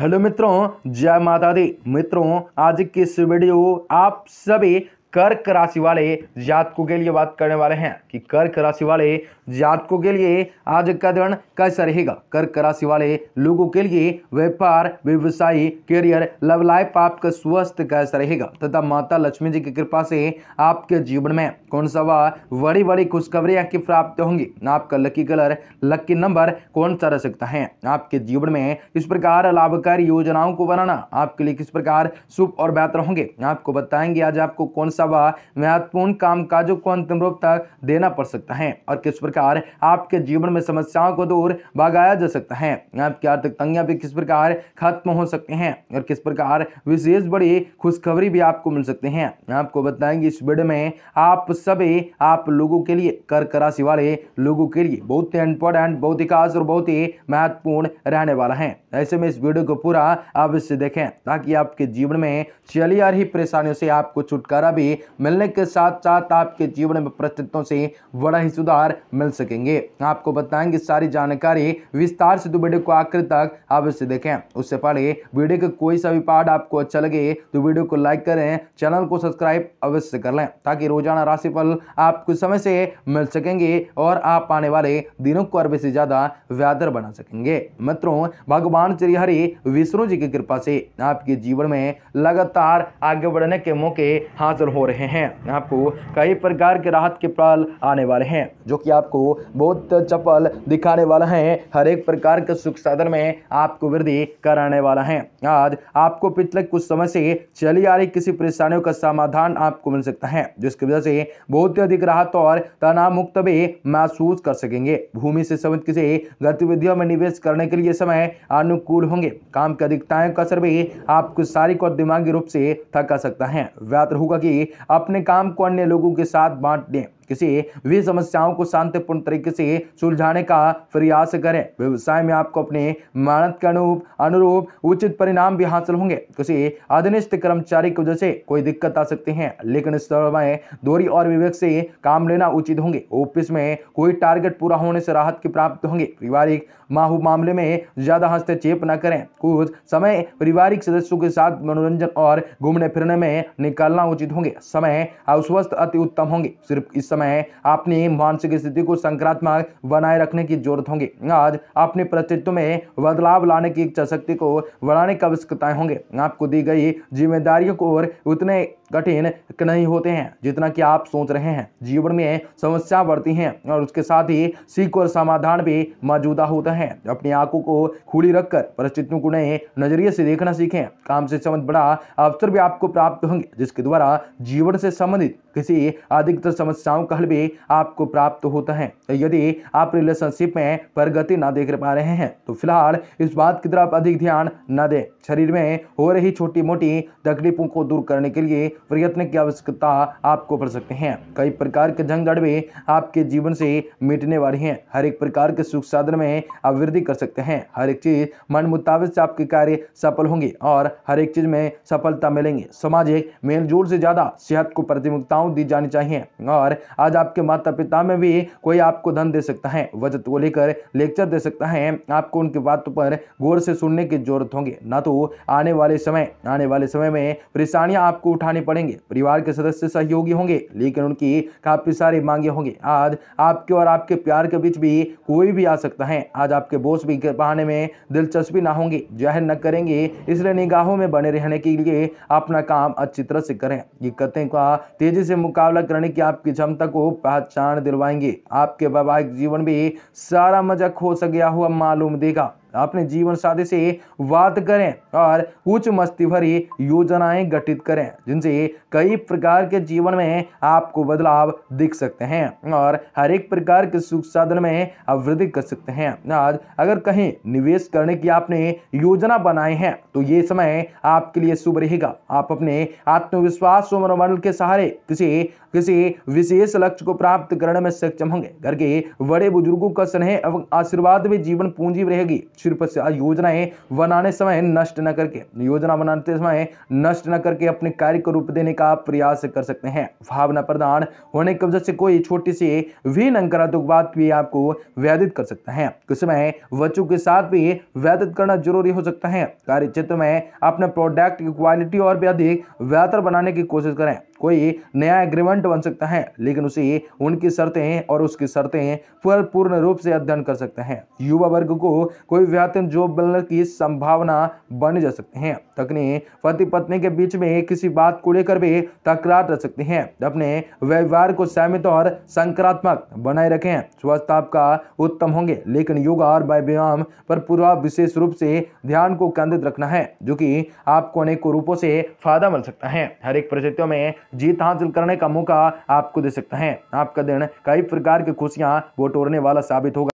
hello मित्रों जय माता दी मित्रों आज की इस वीडियो आप सभी कर्क राशि वाले जातकों के लिए बात करने वाले हैं कि कर्क राशि वाले जातकों के लिए आज का दिन कैसा रहेगा कर्क राशि वाले लोगों के लिए व्यापार व्यवसाय करियर लव लाइफ आपका स्वस्थ कैसा रहेगा तथा माता लक्ष्मी जी की कृपा से आपके जीवन में कौन सा वह बड़ी बड़ी खुशखबरी आपकी प्राप्त होंगी आपका लकी कलर लकी नंबर कौन सा रह सकता है आपके जीवन में किस प्रकार लाभकारी योजनाओं को बनाना आपके लिए किस प्रकार शुभ और बेहतर होंगे आपको बताएंगे आज आपको कौन सा अलावा महत्वपूर्ण कामकाजों को अंतिम रूप तक देना पड़ सकता है और किस प्रकार आपके जीवन में समस्याओं को दूर भगाया जा सकता है आपकी आर्थिक तंगियां भी किस प्रकार खत्म हो सकते हैं और किस प्रकार विशेष बड़ी खुशखबरी भी आपको मिल सकते हैं आपको बताएंगे इस वीडियो में आप सभी आप लोगों के लिए कर्क राशि वाले लोगों के लिए बहुत ही इंपॉर्टेंट बहुत ही खास और बहुत ही महत्वपूर्ण रहने वाला है ऐसे में इस वीडियो को पूरा अवश्य देखें ताकि आपके जीवन में चली आ रही परेशानियों से आपको छुटकारा भी से मिलने के साथ साथ आपके जीवन में परिस्थितियों से बड़ा ही सुधार मिल सकेंगे आपको बताएंगे सारी जानकारी विस्तार से तो वीडियो को आखिर तक अवश्य देखें उससे पहले वीडियो का कोई सा भी पार्ट आपको अच्छा लगे तो वीडियो को लाइक करें चैनल को सब्सक्राइब अवश्य कर लें ताकि रोजाना राशिफल आपको समय से मिल सकेंगे और आप आने वाले दिनों को अरबे से ज़्यादा व्यादर बना सकेंगे मित्रों भगवान श्री हरि विष्णु जी की कृपा से आपके जीवन में लगातार आगे बढ़ने के मौके हासिल हो रहे हैं आपको कई प्रकार के राहत के पाल आने वाले हैं जो कि आपको बहुत चपल दिखाने वाला है हर एक प्रकार के सुख साधन में आपको वृद्धि कराने वाला है आज आपको पिछले कुछ समय से चली आ रही किसी परेशानियों का समाधान आपको मिल सकता है जिसकी वजह से बहुत अधिक राहत और तनाव मुक्त भी महसूस कर सकेंगे भूमि से संबंधित किसी गतिविधियों में निवेश करने के लिए समय अनुकूल होंगे काम की अधिकताओं का असर भी आपको शारीरिक और दिमागी रूप से थका सकता है ज्ञात होगा कि अपने काम को अन्य लोगों के साथ बांट दें किसी भी समस्याओं को शांतिपूर्ण तरीके से सुलझाने का प्रयास करें व्यवसाय में आपको अपने मेहनत के अनुरूप अनुरूप उचित परिणाम भी हासिल होंगे किसी अधिनिष्ठ कर्मचारी की वजह से कोई दिक्कत आ सकती है लेकिन इस समय दूरी और विवेक से काम लेना उचित होंगे ऑफिस में कोई टारगेट पूरा होने से राहत की प्राप्त होंगे पारिवारिक माहू मामले में ज्यादा हस्तक्षेप न करें कुछ समय पारिवारिक सदस्यों के साथ मनोरंजन और घूमने फिरने में निकालना उचित होंगे समय अस्वस्थ अति उत्तम होंगे सिर्फ इस समय समय अपनी मानसिक स्थिति को संक्रात्मक बनाए रखने की जरूरत होगी आज अपने प्रतित्व में बदलाव लाने की इच्छा शक्ति को बढ़ाने की आवश्यकताएं होंगे आपको दी गई जिम्मेदारियों को और उतने कठिन नहीं होते हैं जितना कि आप सोच रहे हैं जीवन में समस्या बढ़ती हैं और उसके साथ ही सीख और समाधान भी मौजूदा होता है अपनी आंखों को खुली रखकर परिस्थितियों को नए नजरिए से देखना सीखें काम से संबंध बड़ा अवसर भी आपको प्राप्त होंगे जिसके द्वारा जीवन से संबंधित किसी अधिकतर समस्याओं मनोबल भी आपको प्राप्त होता है यदि आप रिलेशनशिप में प्रगति ना देख पा रहे हैं तो फिलहाल इस बात की तरफ अधिक ध्यान न दें शरीर में हो रही छोटी मोटी तकलीफों को दूर करने के लिए प्रयत्न की आवश्यकता आपको पड़ सकते हैं कई प्रकार के झंझट भी आपके जीवन से मिटने वाली हैं हर एक प्रकार के सुख साधन में आप वृद्धि कर सकते हैं हर एक चीज़ मन मुताबिक से आपके कार्य सफल होंगे और हर एक चीज़ में सफलता मिलेंगी सामाजिक मेलजोल से ज़्यादा सेहत को प्रतिमुखताओं दी जानी चाहिए और आज आपके माता पिता में भी कोई आपको धन दे सकता है वजत को लेकर लेक्चर दे सकता है आपको उनकी बातों पर गौर से सुनने की जरूरत होगी ना तो आने वाले समय आने वाले समय में परेशानियां आपको उठानी पड़ेंगे परिवार के सदस्य सहयोगी होंगे लेकिन उनकी काफ़ी सारी मांगे होंगे आज आपके और आपके प्यार के बीच भी कोई भी आ सकता है आज आपके बोस भी पाने में दिलचस्पी ना होंगी जाहिर न करेंगे इसलिए निगाहों में बने रहने के लिए अपना काम अच्छी तरह से करें दिक्कतें का तेजी से मुकाबला करने की आपकी क्षमता को पहचान दिलवाएंगे आपके वैवाहिक जीवन भी सारा मजा खो सा गया हुआ मालूम देगा अपने जीवन साथी से बात करें और उच्च मस्ती भरी योजनाएं गठित करें जिनसे कई प्रकार के जीवन में आपको बदलाव दिख सकते हैं और हर एक प्रकार के सुख साधन में वृद्धि कर सकते हैं आज अगर कहीं निवेश करने की आपने योजना बनाए हैं तो ये समय आपके लिए शुभ रहेगा आप अपने आत्मविश्वास व मनोबल के सहारे किसी किसी विशेष लक्ष्य को प्राप्त करने में सक्षम होंगे घर के बड़े बुजुर्गों का स्नेह एवं आशीर्वाद भी जीवन पूंजी रहेगी योजनाएं बनाने समय नष्ट न करके योजना बनाते समय नष्ट न करके अपने कार्य को रूप देने का प्रयास कर सकते हैं भावना प्रदान होने की वजह से कोई छोटी सी भी नकारात्मक बात भी आपको व्यतीत कर सकता है कुछ समय बच्चों के साथ भी व्यतीत करना जरूरी हो सकता है कार्य क्षेत्र में अपने प्रोडक्ट की क्वालिटी और भी अधिक बेहतर बनाने की कोशिश करें कोई नया एग्रीमेंट बन सकता है लेकिन उसे उनकी शर्तें और उसकी शर्तें पूर्ण रूप से अध्ययन कर सकते हैं युवा वर्ग को कोई व्यातन जॉब मिलने की संभावना बन जा सकते हैं तकनी पति पत्नी के बीच में किसी बात को लेकर भी तकरार रह सकते हैं अपने व्यवहार को सहमित और संक्रात्मक बनाए रखें स्वास्थ्य आपका उत्तम होंगे लेकिन योग और व्यायाम पर पूरा विशेष रूप से ध्यान को केंद्रित रखना है जो कि आपको अनेकों रूपों से फायदा मिल सकता है हर एक परिस्थितियों में जीत हासिल करने का मौका आपको दे सकते हैं आपका दिन कई प्रकार की खुशियां बटोरने वाला साबित होगा